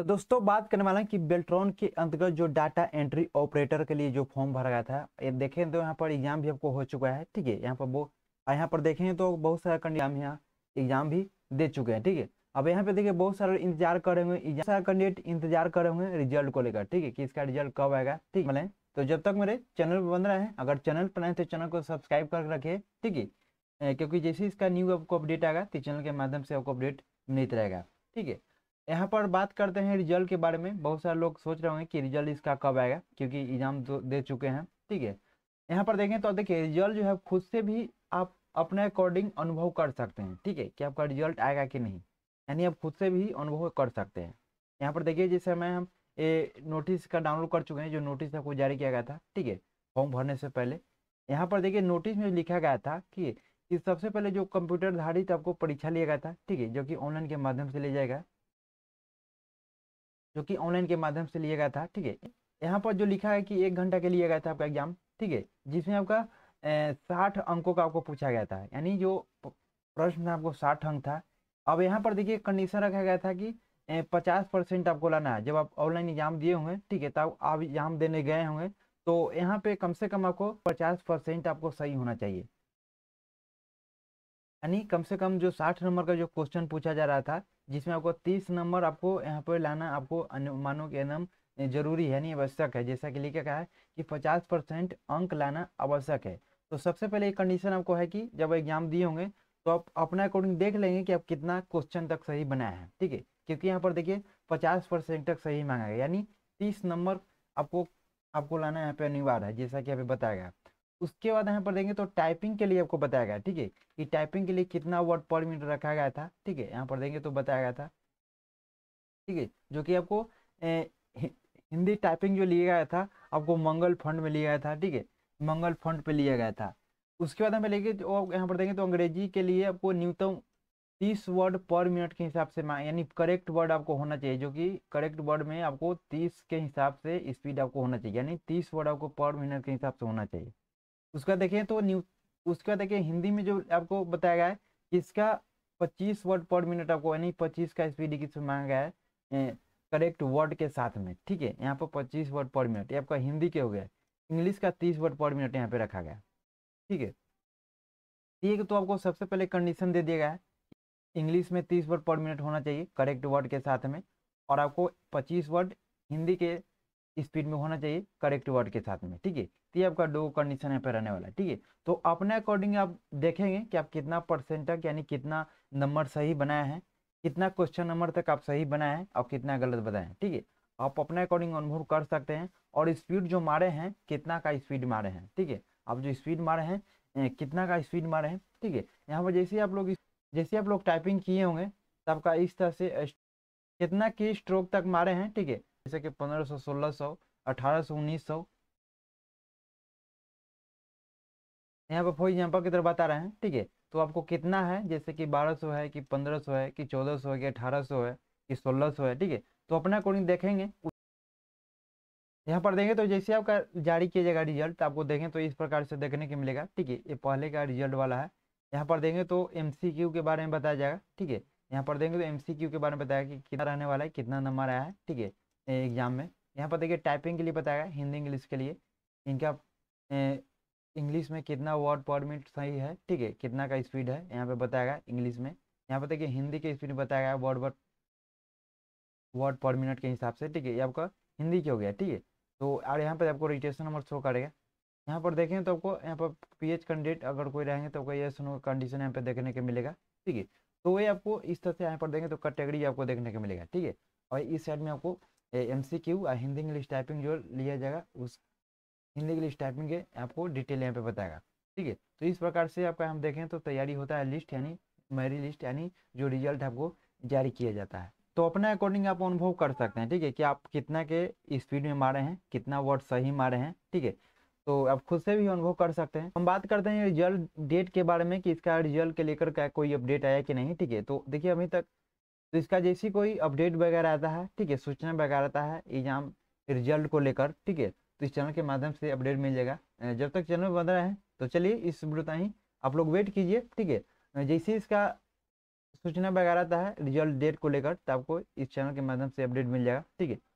तो दोस्तों बात करने वाला है कि बेल्ट्रॉन के अंतर्गत जो डाटा एंट्री ऑपरेटर के लिए जो फॉर्म भरा गया था ये देखें तो यहाँ पर एग्जाम भी आपको हो चुका है ठीक है यहाँ पर वो यहाँ पर देखें तो बहुत सारा कैंडिडेट यहाँ एग्जाम भी दे चुके हैं ठीक है अब यहाँ पे देखिए बहुत सारे इंतजार कर रहे हुए सारे कैंडिडेट इंतजार कर रहे होंगे रिजल्ट को लेकर ठीक है कि इसका रिजल्ट कब आएगा ठीक है तो जब तक मेरे चैनल पर बन रहे हैं अगर चैनल पर नहीं तो चैनल को सब्सक्राइब करके रखिए ठीक है क्योंकि जैसे इसका न्यू आपको अपडेट आएगा तो चैनल के माध्यम से आपको अपडेट मिलता रहेगा ठीक है यहाँ पर बात करते हैं रिजल्ट के बारे में बहुत सारे लोग सोच रहे होंगे कि रिजल्ट इसका कब आएगा क्योंकि एग्जाम तो दे चुके हैं ठीक है यहाँ पर देखें तो देखिए रिजल्ट जो है खुद से भी आप अपने अकॉर्डिंग अनुभव कर सकते हैं ठीक है कि आपका रिजल्ट आएगा कि नहीं यानी आप खुद से भी अनुभव कर सकते हैं यहाँ पर देखिए जिस समय हम ये नोटिस का डाउनलोड कर चुके हैं जो नोटिस आपको जारी किया गया था ठीक है फॉर्म भरने से पहले यहाँ पर देखिए नोटिस में लिखा गया था कि, कि सबसे पहले जो कंप्यूटर आधारित आपको परीक्षा लिया गया था ठीक है जो कि ऑनलाइन के माध्यम से लिया जाएगा जो कि ऑनलाइन के माध्यम से लिया गया था ठीक है यहाँ पर जो लिखा है कि एक घंटा के लिए गया था आपका एग्जाम ठीक है जिसमें आपका साठ अंकों का आपको पूछा गया था यानी जो प्रश्न था आपको साठ अंक था अब यहाँ पर देखिए कंडीशन रखा गया था कि पचास परसेंट आपको लाना है जब आप ऑनलाइन एग्जाम दिए होंगे ठीक है तब आप एग्जाम देने गए होंगे तो यहाँ पे कम से कम आपको पचास परसेंट आपको सही होना चाहिए यानी कम से कम जो साठ नंबर का जो क्वेश्चन पूछा जा रहा था जिसमें आपको तीस नंबर आपको यहाँ पर लाना आपको अनुमानों के नाम जरूरी है नहीं आवश्यक है जैसा कि लिखा गया है कि पचास परसेंट अंक लाना आवश्यक है तो सबसे पहले एक कंडीशन आपको है कि जब एग्जाम दिए होंगे तो आप अपना अकॉर्डिंग देख लेंगे कि आप कितना क्वेश्चन तक सही बनाया है ठीक है क्योंकि यहाँ पर देखिए पचास परसेंट तक सही मांगा गया यानी तीस नंबर आपको आपको लाना यहाँ पे अनिवार्य है जैसा कि अभी बताया गया उसके बाद यहाँ पर देंगे तो टाइपिंग के लिए आपको बताया गया ठीक है कि टाइपिंग के लिए कितना वर्ड पर मिनट रखा गया था ठीक है यहाँ पर देंगे तो बताया गया था ठीक है जो कि आपको ए, हिंदी टाइपिंग जो लिया गया था आपको मंगल फंड में लिया गया था ठीक है मंगल फंड पे लिया गया था उसके बाद हमें लेके तो यहाँ पर देंगे तो अंग्रेजी के लिए आपको न्यूनतम तीस वर्ड पर मिनट के हिसाब से यानी करेक्ट वर्ड आपको होना चाहिए जो कि करेक्ट वर्ड में आपको तीस के हिसाब से स्पीड आपको होना चाहिए यानी तीस वर्ड आपको पर मिनट के हिसाब से होना चाहिए उसका देखें तो न्यू उसके बाद देखिए हिंदी में जो आपको बताया गया है कि इसका पच्चीस वर्ड पर मिनट आपको यानी पच्चीस का स्पीड इसमें मांगा गया है करेक्ट वर्ड के साथ में ठीक है यहाँ पर पच्चीस वर्ड पर मिनट ये आपका हिंदी के हो गया इंग्लिश का तीस वर्ड पर मिनट यहाँ पे रखा गया ठीक है ठीक तो आपको सबसे पहले कंडीशन दे दिया गया है इंग्लिश में तीस वर्ड पर मिनट होना चाहिए करेक्ट वर्ड के साथ में और आपको पच्चीस वर्ड हिंदी के स्पीड में होना चाहिए करेक्ट वर्ड के साथ में ठीक है तो ये आपका डो कंडीशन यहाँ पे रहने वाला है ठीक है तो अपने अकॉर्डिंग आप देखेंगे कि आप कितना परसेंट तक यानी कितना नंबर सही बनाया है कितना क्वेश्चन नंबर तक आप सही बनाए हैं और कितना गलत बनाए हैं ठीक है आप अपने अकॉर्डिंग अनुभव कर सकते हैं और स्पीड जो मारे हैं कितना का स्पीड मारे हैं ठीक है आप जो स्पीड मारे हैं कितना का स्पीड मारे हैं ठीक है यहाँ पर जैसे आप लोग जैसे आप लोग टाइपिंग किए होंगे तब का इस तरह से कितना की स्ट्रोक तक मारे हैं ठीक है जैसे कि पंद्रह सौ सोलह सौ अठारह सौ उन्नीस सौ यहाँ पर फॉर एग्जाम्पल की तरह बता रहे हैं ठीक है तो आपको कितना है जैसे कि बारह सौ है कि पंद्रह सौ है कि चौदह सौ है कि अठारह सौ है कि सोलह सौ है ठीक है तो अपने अकॉर्डिंग देखेंगे यहाँ पर देखें तो जैसे आपका जारी किया जाएगा रिजल्ट आपको देखें तो इस प्रकार से देखने को मिलेगा ठीक है ये पहले का रिजल्ट वाला है यहाँ पर देंगे तो एम के बारे में बताया जाएगा ठीक है यहाँ पर देंगे तो एम के बारे में बताया कि कितना रहने वाला है कितना नंबर आया है ठीक है एग्ज़ाम में यहाँ पर देखिए टाइपिंग के लिए बताया गया हिंदी इंग्लिश के लिए इनका इंग्लिश में कितना वर्ड पर मिनट सही है ठीक है कितना का स्पीड है यहाँ पे बताया गया इंग्लिश में यहाँ पर देखिए हिंदी के स्पीड बताया गया word word word per minute के हिसाब से ठीक है ये आपका हिंदी के हो गया ठीक है तो और यहाँ पर आपको रजिस्ट्रेशन नंबर शो करेगा यहाँ पर देखें तो आपको यहाँ पर पी एच कैंडिडेट अगर कोई रहेंगे तो आपको ये सुनो कंडीशन यहाँ पर देखने के मिलेगा ठीक है तो वही आपको इस तरह से यहाँ पर देखें तो कैटेगरी आपको देखने के मिलेगा ठीक है और इस साइड में आपको M C Q Hindi English typing जो लिया जाएगा उस हिंदी इंग्लिश टाइपिंग के आपको डिटेल यहाँ पे बताएगा ठीक है तो इस प्रकार से आपका हम देखें तो तैयारी होता है लिस्ट यानी मेरी लिस्ट यानी जो रिजल्ट आपको जारी किया जाता है तो अपने अकॉर्डिंग आप अनुभव कर सकते हैं ठीक है कि आप कितना के स्पीड में मारे हैं कितना वर्ड सही मारे हैं ठीक है तो आप खुद से भी अनुभव कर सकते हैं हम बात करते हैं रिजल्ट डेट के बारे में कि इसका रिजल्ट के लेकर क्या कोई अपडेट आया कि नहीं ठीक है तो देखिए अभी तक तो इसका जैसी कोई अपडेट वगैरह आता है ठीक है सूचना वगैरह आता है एग्जाम रिजल्ट को लेकर ठीक है तो इस चैनल के माध्यम से अपडेट मिल जाएगा जब तक चैनल बन रहे हैं तो चलिए इस वीडियो ही आप लोग वेट कीजिए ठीक है जैसे इसका सूचना वगैरह आता है रिजल्ट डेट को लेकर तो आपको इस चैनल के माध्यम से अपडेट मिल जाएगा ठीक है